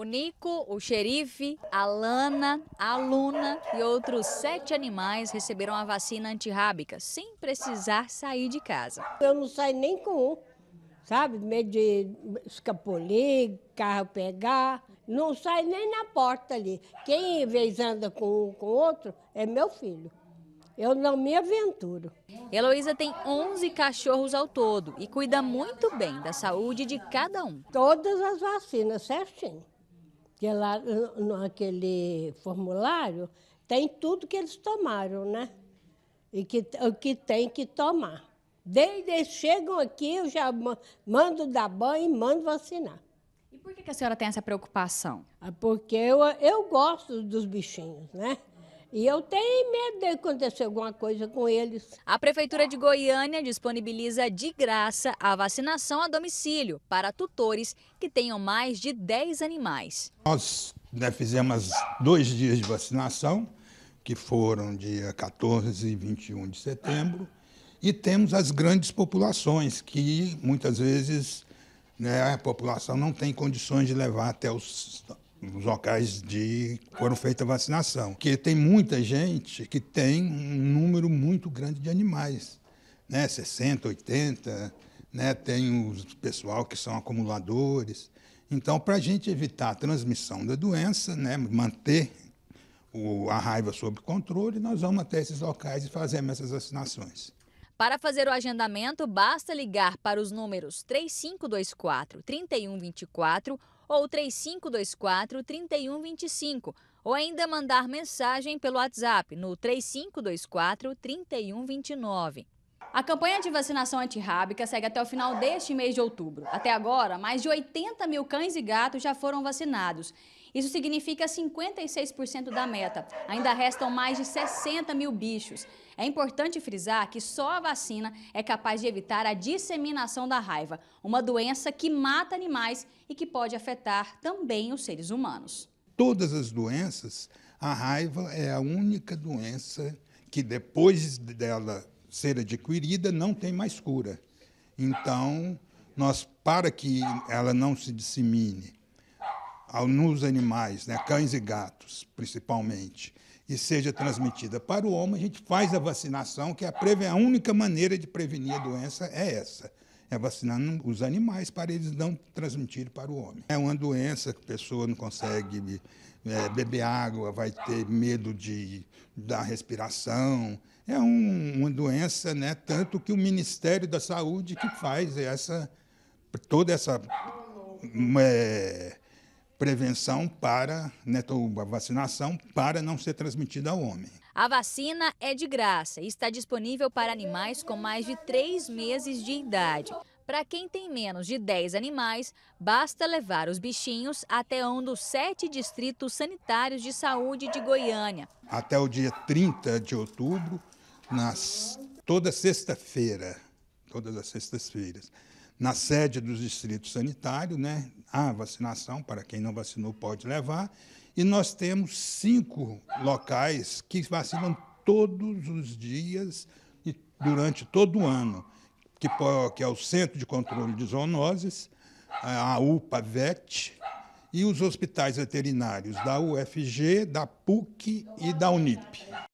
O Nico, o xerife, a Lana, a Luna e outros sete animais receberam a vacina antirrábica sem precisar sair de casa. Eu não saio nem com um, sabe? Medo de escapulir, carro pegar. Não sai nem na porta ali. Quem em vez anda com um com outro é meu filho. Eu não me aventuro. Heloísa tem 11 cachorros ao todo e cuida muito bem da saúde de cada um. Todas as vacinas certinho. Porque lá naquele formulário tem tudo que eles tomaram, né? E que, o que tem que tomar. Desde eles chegam aqui, eu já mando dar banho e mando vacinar. E por que, que a senhora tem essa preocupação? Ah, porque eu, eu gosto dos bichinhos, né? E eu tenho medo de acontecer alguma coisa com eles. A Prefeitura de Goiânia disponibiliza de graça a vacinação a domicílio para tutores que tenham mais de 10 animais. Nós né, fizemos dois dias de vacinação, que foram dia 14 e 21 de setembro, e temos as grandes populações, que muitas vezes né, a população não tem condições de levar até os nos locais de foram feita a vacinação, que tem muita gente que tem um número muito grande de animais, né, 60, 80, né, tem os pessoal que são acumuladores. Então, para a gente evitar a transmissão da doença, né, manter o, a raiva sob controle, nós vamos até esses locais e fazemos essas vacinações. Para fazer o agendamento, basta ligar para os números 3524 3124 ou 3524 3125 ou ainda mandar mensagem pelo WhatsApp no 3524 3129. A campanha de vacinação antirrábica segue até o final deste mês de outubro. Até agora, mais de 80 mil cães e gatos já foram vacinados. Isso significa 56% da meta. Ainda restam mais de 60 mil bichos. É importante frisar que só a vacina é capaz de evitar a disseminação da raiva, uma doença que mata animais e que pode afetar também os seres humanos. Todas as doenças, a raiva é a única doença que depois dela ser adquirida não tem mais cura. Então, nós para que ela não se dissemine nos animais, né, cães e gatos, principalmente, e seja transmitida para o homem, a gente faz a vacinação, que é a, a única maneira de prevenir a doença é essa. É vacinando os animais para eles não transmitirem para o homem. É uma doença que a pessoa não consegue é, beber água, vai ter medo de, da respiração. É um, uma doença, né, tanto que o Ministério da Saúde que faz essa, toda essa. É, prevenção para, né, a vacinação, para não ser transmitida ao homem. A vacina é de graça e está disponível para animais com mais de três meses de idade. Para quem tem menos de 10 animais, basta levar os bichinhos até um dos sete distritos sanitários de saúde de Goiânia. Até o dia 30 de outubro, nas, toda sexta-feira, todas as sextas-feiras, na sede do distrito sanitário, né? Há vacinação, para quem não vacinou pode levar. E nós temos cinco locais que vacinam todos os dias e durante todo o ano, que, que é o Centro de Controle de Zoonoses, a UPA-VET e os hospitais veterinários da UFG, da PUC e da UNIP.